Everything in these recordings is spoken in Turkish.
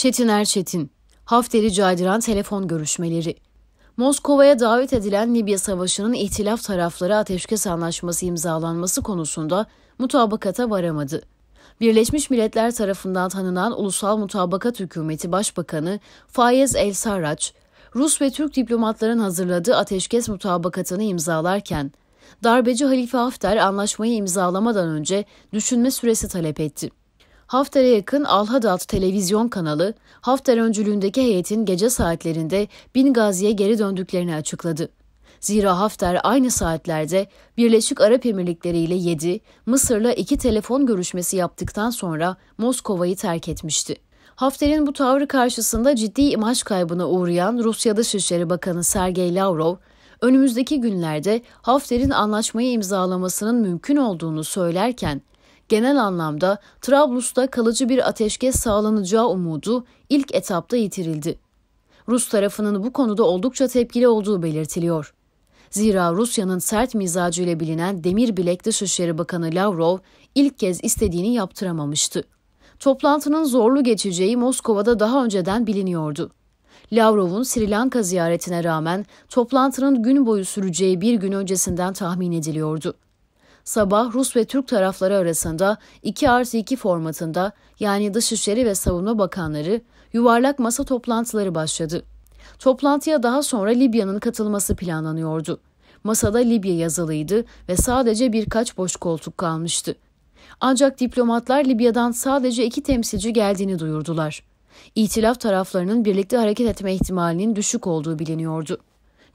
Çetin Erçetin, Hafteri Caydıran telefon görüşmeleri. Moskova'ya davet edilen Libya Savaşı'nın ihtilaf tarafları ateşkes anlaşması imzalanması konusunda mutabakata varamadı. Birleşmiş Milletler tarafından tanınan Ulusal Mutabakat Hükümeti Başbakanı Fayez El Sarraç, Rus ve Türk diplomatların hazırladığı ateşkes mutabakatını imzalarken, darbeci Halife Hafter anlaşmayı imzalamadan önce düşünme süresi talep etti. Hafter'e yakın Alhadat televizyon kanalı, Hafter öncülüğündeki heyetin gece saatlerinde Bin Gazi'ye geri döndüklerini açıkladı. Zira Hafter aynı saatlerde Birleşik Arap Emirlikleri ile 7, Mısır'la 2 telefon görüşmesi yaptıktan sonra Moskova'yı terk etmişti. Hafter'in bu tavrı karşısında ciddi imaj kaybına uğrayan Rusya Dışişleri Bakanı Sergey Lavrov, önümüzdeki günlerde Hafter'in anlaşmayı imzalamasının mümkün olduğunu söylerken genel anlamda Trablus'ta kalıcı bir ateşkes sağlanacağı umudu ilk etapta yitirildi. Rus tarafının bu konuda oldukça tepkili olduğu belirtiliyor. Zira Rusya'nın sert mizacıyla bilinen Demir Demirbilek Dışişleri Bakanı Lavrov ilk kez istediğini yaptıramamıştı. Toplantının zorlu geçeceği Moskova'da daha önceden biliniyordu. Lavrov'un Sri Lanka ziyaretine rağmen toplantının gün boyu süreceği bir gün öncesinden tahmin ediliyordu sabah Rus ve Türk tarafları arasında 2 artı 2 formatında yani Dışişleri ve Savunma Bakanları yuvarlak masa toplantıları başladı. Toplantıya daha sonra Libya'nın katılması planlanıyordu. Masada Libya yazılıydı ve sadece birkaç boş koltuk kalmıştı. Ancak diplomatlar Libya'dan sadece iki temsilci geldiğini duyurdular. İtilaf taraflarının birlikte hareket etme ihtimalinin düşük olduğu biliniyordu.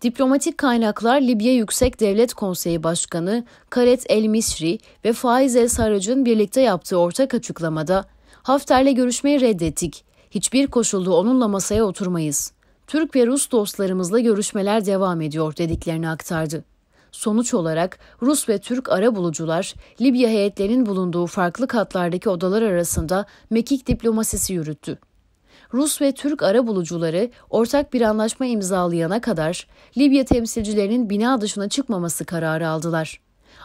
Diplomatik kaynaklar Libya Yüksek Devlet Konseyi Başkanı Karet El Misri ve Faiz El Sarrac'ın birlikte yaptığı ortak açıklamada Hafter'le görüşmeyi reddettik. Hiçbir koşulda onunla masaya oturmayız. Türk ve Rus dostlarımızla görüşmeler devam ediyor dediklerini aktardı. Sonuç olarak Rus ve Türk ara bulucular Libya heyetlerinin bulunduğu farklı katlardaki odalar arasında mekik diplomasisi yürüttü. Rus ve Türk ara bulucuları ortak bir anlaşma imzalayana kadar Libya temsilcilerinin bina dışına çıkmaması kararı aldılar.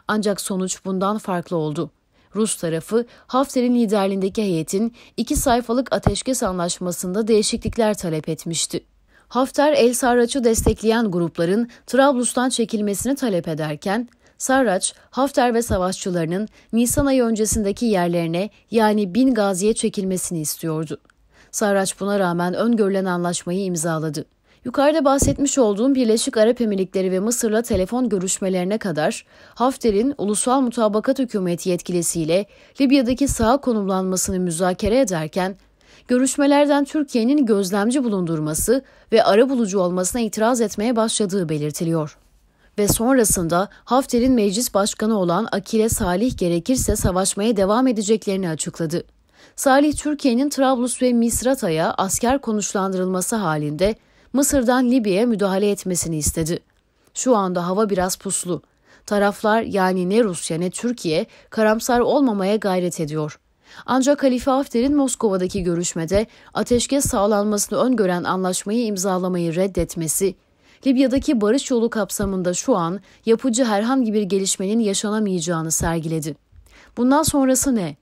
Ancak sonuç bundan farklı oldu. Rus tarafı Hafter'in liderliğindeki heyetin iki sayfalık ateşkes anlaşmasında değişiklikler talep etmişti. Hafter El Sarraç'ı destekleyen grupların Trablus'tan çekilmesini talep ederken Sarraç, Hafter ve savaşçılarının Nisan ayı öncesindeki yerlerine yani Bin Gazi'ye çekilmesini istiyordu. Sarraç buna rağmen öngörülen anlaşmayı imzaladı. Yukarıda bahsetmiş olduğum Birleşik Arap Emirlikleri ve Mısır'la telefon görüşmelerine kadar Hafter'in Ulusal Mutabakat Hükümeti yetkilisiyle Libya'daki saha konumlanmasını müzakere ederken görüşmelerden Türkiye'nin gözlemci bulundurması ve ara bulucu olmasına itiraz etmeye başladığı belirtiliyor. Ve sonrasında Hafter'in meclis başkanı olan Akile Salih gerekirse savaşmaya devam edeceklerini açıkladı. Salih Türkiye'nin Trablus ve Misrata'ya asker konuşlandırılması halinde Mısır'dan Libya'ya müdahale etmesini istedi. Şu anda hava biraz puslu. Taraflar yani ne Rusya ne Türkiye karamsar olmamaya gayret ediyor. Ancak Halife Hafter'in Moskova'daki görüşmede ateşkes sağlanmasını öngören anlaşmayı imzalamayı reddetmesi, Libya'daki barış yolu kapsamında şu an yapıcı herhangi bir gelişmenin yaşanamayacağını sergiledi. Bundan sonrası ne?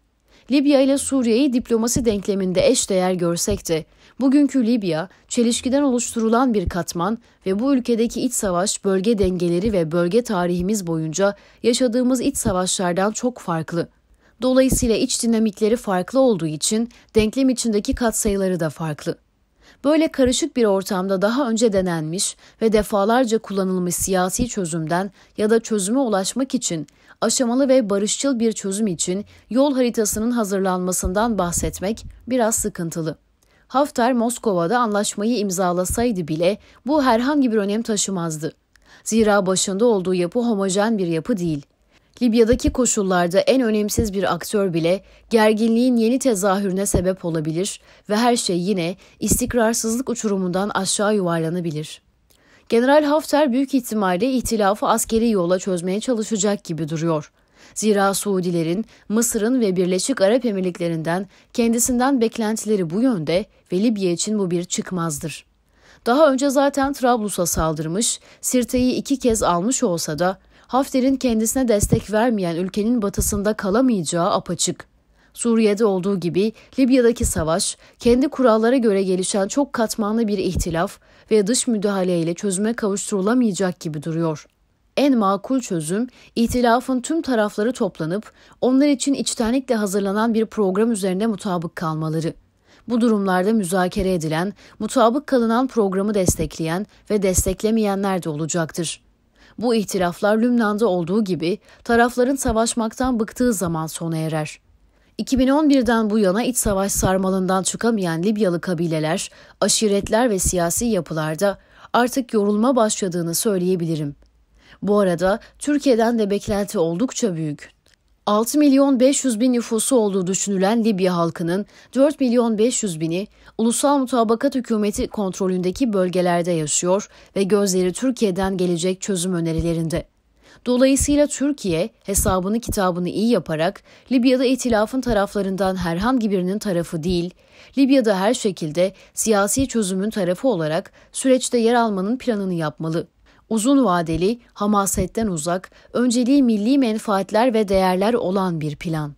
Libya ile Suriye'yi diplomasi denkleminde eş değer görsek de, bugünkü Libya, çelişkiden oluşturulan bir katman ve bu ülkedeki iç savaş, bölge dengeleri ve bölge tarihimiz boyunca yaşadığımız iç savaşlardan çok farklı. Dolayısıyla iç dinamikleri farklı olduğu için denklem içindeki katsayıları da farklı. Böyle karışık bir ortamda daha önce denenmiş ve defalarca kullanılmış siyasi çözümden ya da çözüme ulaşmak için aşamalı ve barışçıl bir çözüm için yol haritasının hazırlanmasından bahsetmek biraz sıkıntılı. Haftar Moskova'da anlaşmayı imzalasaydı bile bu herhangi bir önem taşımazdı. Zira başında olduğu yapı homojen bir yapı değil. Libya'daki koşullarda en önemsiz bir aktör bile gerginliğin yeni tezahürüne sebep olabilir ve her şey yine istikrarsızlık uçurumundan aşağı yuvarlanabilir. General Hafter büyük ihtimalle ihtilafı askeri yola çözmeye çalışacak gibi duruyor. Zira Suudilerin, Mısır'ın ve Birleşik Arap Emirlikleri'nden kendisinden beklentileri bu yönde ve Libya için bu bir çıkmazdır. Daha önce zaten Trablus'a saldırmış, Sirte'yi iki kez almış olsa da Hafter'in kendisine destek vermeyen ülkenin batısında kalamayacağı apaçık. Suriye'de olduğu gibi Libya'daki savaş, kendi kurallara göre gelişen çok katmanlı bir ihtilaf ve dış müdahaleyle çözüme kavuşturulamayacak gibi duruyor. En makul çözüm, ihtilafın tüm tarafları toplanıp onlar için içtenlikle hazırlanan bir program üzerinde mutabık kalmaları. Bu durumlarda müzakere edilen, mutabık kalınan programı destekleyen ve desteklemeyenler de olacaktır. Bu ihtilaflar Lübnan'da olduğu gibi tarafların savaşmaktan bıktığı zaman sona erer. 2011'den bu yana iç savaş sarmalından çıkamayan Libyalı kabileler, aşiretler ve siyasi yapılarda artık yorulma başladığını söyleyebilirim. Bu arada Türkiye'den de beklenti oldukça büyük. 6 milyon 500 bin nüfusu olduğu düşünülen Libya halkının 4 milyon 500 bini ulusal mutabakat hükümeti kontrolündeki bölgelerde yaşıyor ve gözleri Türkiye'den gelecek çözüm önerilerinde. Dolayısıyla Türkiye hesabını kitabını iyi yaparak Libya'da itilafın taraflarından herhangi birinin tarafı değil, Libya'da her şekilde siyasi çözümün tarafı olarak süreçte yer almanın planını yapmalı uzun vadeli, hamasetten uzak, önceliği milli menfaatler ve değerler olan bir plan.